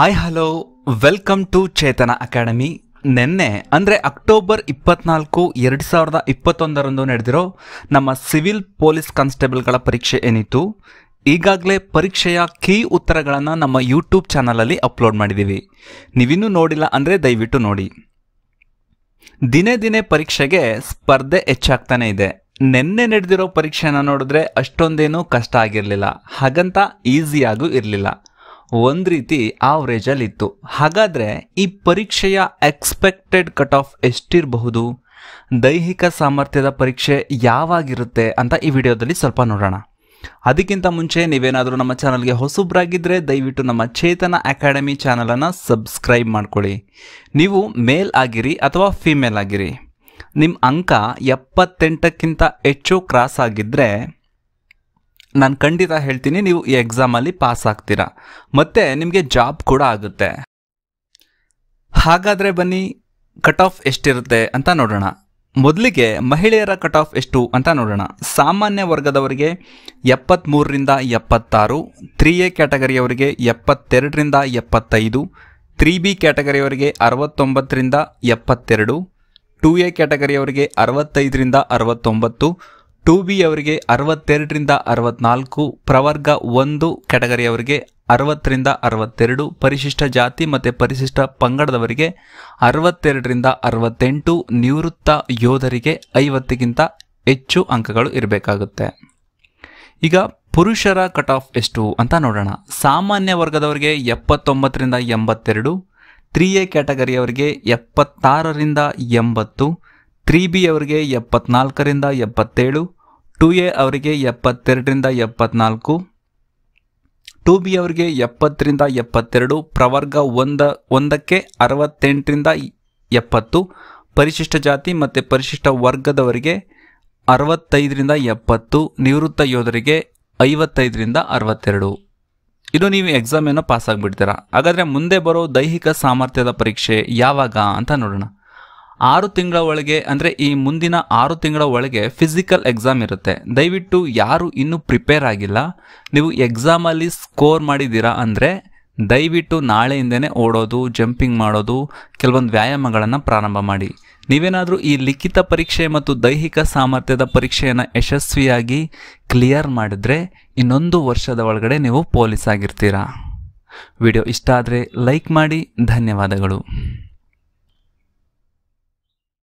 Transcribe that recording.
I hello welcome to Chetana academy ನಿನ್ನೆ ಅಂದರೆ October ಇಪ್ಪತ್ನಾಲ್ಕು ಎರಡು ಸಾವಿರದ ಇಪ್ಪತ್ತೊಂದರಂದು ನಡೆದಿರೋ ನಮ್ಮ ಸಿವಿಲ್ ಪೊಲೀಸ್ ಕಾನ್ಸ್ಟೇಬಲ್ಗಳ ಪರೀಕ್ಷೆ ಏನಿತ್ತು ಈಗಾಗಲೇ ಪರೀಕ್ಷೆಯ ಕೀ ಉತ್ತರಗಳನ್ನು ನಮ್ಮ ಯೂಟ್ಯೂಬ್ ಚಾನಲಲ್ಲಿ ಅಪ್ಲೋಡ್ ಮಾಡಿದ್ದೀವಿ ನೀವಿನ್ನೂ ನೋಡಿಲ್ಲ ಅಂದರೆ ದಯವಿಟ್ಟು ನೋಡಿ ದಿನೇ ದಿನೇ ಪರೀಕ್ಷೆಗೆ ಸ್ಪರ್ಧೆ ಹೆಚ್ಚಾಗ್ತಾನೆ ಇದೆ ನಿನ್ನೆ ನಡೆದಿರೋ ಪರೀಕ್ಷೆನ ನೋಡಿದ್ರೆ ಅಷ್ಟೊಂದೇನೂ ಕಷ್ಟ ಆಗಿರಲಿಲ್ಲ ಹಾಗಂತ ಈಸಿಯಾಗೂ ಇರಲಿಲ್ಲ ಒಂದು ರೀತಿ ಇತ್ತು ಹಾಗಾದರೆ ಈ ಪರೀಕ್ಷೆಯ ಎಕ್ಸ್ಪೆಕ್ಟೆಡ್ ಕಟ್ ಆಫ್ ಎಷ್ಟಿರಬಹುದು ದೈಹಿಕ ಸಾಮರ್ಥ್ಯದ ಪರೀಕ್ಷೆ ಯಾವಾಗಿರುತ್ತೆ ಅಂತ ಈ ವಿಡಿಯೋದಲ್ಲಿ ಸ್ವಲ್ಪ ನೋಡೋಣ ಅದಕ್ಕಿಂತ ಮುಂಚೆ ನೀವೇನಾದರೂ ನಮ್ಮ ಚಾನಲ್ಗೆ ಹೊಸಬ್ರಾಗಿದ್ದರೆ ದಯವಿಟ್ಟು ನಮ್ಮ ಚೇತನ ಅಕಾಡೆಮಿ ಚಾನಲನ್ನು ಸಬ್ಸ್ಕ್ರೈಬ್ ಮಾಡ್ಕೊಳ್ಳಿ ನೀವು ಮೇಲ್ ಆಗಿರಿ ಅಥವಾ ಫಿಮೇಲ್ ಆಗಿರಿ ನಿಮ್ಮ ಅಂಕ ಎಪ್ಪತ್ತೆಂಟಕ್ಕಿಂತ ಹೆಚ್ಚು ಕ್ರಾಸ್ ಆಗಿದ್ದರೆ ನಾನು ಖಂಡಿತ ಹೇಳ್ತೀನಿ ನೀವು ಈ ಎಕ್ಸಾಮಲ್ಲಿ ಪಾಸ್ ಆಗ್ತೀರಾ ಮತ್ತು ನಿಮಗೆ ಜಾಬ್ ಕೂಡ ಆಗುತ್ತೆ ಹಾಗಾದರೆ ಬನ್ನಿ ಕಟ್ ಆಫ್ ಎಷ್ಟಿರುತ್ತೆ ಅಂತ ನೋಡೋಣ ಮೊದಲಿಗೆ ಮಹಿಳೆಯರ ಕಟ್ ಆಫ್ ಎಷ್ಟು ಅಂತ ನೋಡೋಣ ಸಾಮಾನ್ಯ ವರ್ಗದವರಿಗೆ ಎಪ್ಪತ್ತ್ಮೂರರಿಂದ ಎಪ್ಪತ್ತಾರು ತ್ರೀ ಎ ಕ್ಯಾಟಗರಿಯವರಿಗೆ ಎಪ್ಪತ್ತೆರಡರಿಂದ ಎಪ್ಪತ್ತೈದು ತ್ರೀ ಬಿ ಕ್ಯಾಟಗರಿಯವರಿಗೆ ಅರವತ್ತೊಂಬತ್ತರಿಂದ ಎಪ್ಪತ್ತೆರಡು ಟೂ ಎ ಕ್ಯಾಟಗರಿಯವರಿಗೆ ಅರವತ್ತೈದರಿಂದ ಅರವತ್ತೊಂಬತ್ತು ಟು ಬಿ ಅವರಿಗೆ ಅರವತ್ತೆರಡರಿಂದ ಅರವತ್ನಾಲ್ಕು ಪ್ರವರ್ಗ ಒಂದು ಕ್ಯಾಟಗರಿಯವರಿಗೆ ಅರವತ್ತರಿಂದ ಅರವತ್ತೆರಡು ಪರಿಶಿಷ್ಟ ಜಾತಿ ಮತ್ತು ಪರಿಶಿಷ್ಟ ಪಂಗಡದವರಿಗೆ ಅರವತ್ತೆರಡರಿಂದ ಅರವತ್ತೆಂಟು ನಿವೃತ್ತ ಯೋಧರಿಗೆ ಐವತ್ತಕ್ಕಿಂತ ಹೆಚ್ಚು ಅಂಕಗಳು ಇರಬೇಕಾಗುತ್ತೆ ಈಗ ಪುರುಷರ ಕಟ್ ಆಫ್ ಎಷ್ಟು ಅಂತ ನೋಡೋಣ ಸಾಮಾನ್ಯ ವರ್ಗದವರಿಗೆ ಎಪ್ಪತ್ತೊಂಬತ್ತರಿಂದ ಎಂಬತ್ತೆರಡು ತ್ರೀ ಎ ಕ್ಯಾಟಗರಿಯವರಿಗೆ ಎಪ್ಪತ್ತಾರರಿಂದ ಎಂಬತ್ತು ತ್ರೀ ಬಿ ಅವರಿಗೆ ಎಪ್ಪತ್ನಾಲ್ಕರಿಂದ ಎಪ್ಪತ್ತೇಳು ಟು ಎ ಅವರಿಗೆ ಎಪ್ಪತ್ತೆರಡರಿಂದ ಎಪ್ಪತ್ನಾಲ್ಕು ಟು ಬಿ ಅವರಿಗೆ ಎಪ್ಪತ್ತರಿಂದ ಎಪ್ಪತ್ತೆರಡು ಪ್ರವರ್ಗ ಒಂದ ಒಂದಕ್ಕೆ ಅರವತ್ತೆಂಟರಿಂದ ಎಪ್ಪತ್ತು ಪರಿಶಿಷ್ಟ ಜಾತಿ ಮತ್ತು ಪರಿಶಿಷ್ಟ ವರ್ಗದವರಿಗೆ ಅರವತ್ತೈದರಿಂದ ಎಪ್ಪತ್ತು ನಿವೃತ್ತ ಯೋಧರಿಗೆ ಐವತ್ತೈದರಿಂದ ಅರವತ್ತೆರಡು ಇದು ನೀವು ಎಕ್ಸಾಮ್ ಪಾಸ್ ಆಗಿಬಿಡ್ತೀರಾ ಹಾಗಾದರೆ ಮುಂದೆ ಬರೋ ದೈಹಿಕ ಸಾಮರ್ಥ್ಯದ ಪರೀಕ್ಷೆ ಯಾವಾಗ ಅಂತ ನೋಡೋಣ ಆರು ತಿಂಗಳ ಒಳಗೆ ಅಂದರೆ ಈ ಮುಂದಿನ ಆರು ತಿಂಗಳ ಒಳಗೆ ಫಿಸಿಕಲ್ ಎಕ್ಸಾಮ್ ಇರುತ್ತೆ ದಯವಿಟ್ಟು ಯಾರು ಇನ್ನೂ ಪ್ರಿಪೇರ್ ಆಗಿಲ್ಲ ನೀವು ಎಕ್ಸಾಮಲ್ಲಿ ಸ್ಕೋರ್ ಮಾಡಿದ್ದೀರಾ ಅಂದರೆ ದಯವಿಟ್ಟು ನಾಳೆಯಿಂದನೇ ಓಡೋದು ಜಂಪಿಂಗ್ ಮಾಡೋದು ಕೆಲವೊಂದು ವ್ಯಾಯಾಮಗಳನ್ನು ಪ್ರಾರಂಭ ಮಾಡಿ ನೀವೇನಾದರೂ ಈ ಲಿಖಿತ ಪರೀಕ್ಷೆ ಮತ್ತು ದೈಹಿಕ ಸಾಮರ್ಥ್ಯದ ಪರೀಕ್ಷೆಯನ್ನು ಯಶಸ್ವಿಯಾಗಿ ಕ್ಲಿಯರ್ ಮಾಡಿದ್ರೆ ಇನ್ನೊಂದು ವರ್ಷದ ಒಳಗಡೆ ನೀವು ಪೊಲೀಸ್ ಆಗಿರ್ತೀರಾ ವಿಡಿಯೋ ಇಷ್ಟ ಆದರೆ ಲೈಕ್ ಮಾಡಿ ಧನ್ಯವಾದಗಳು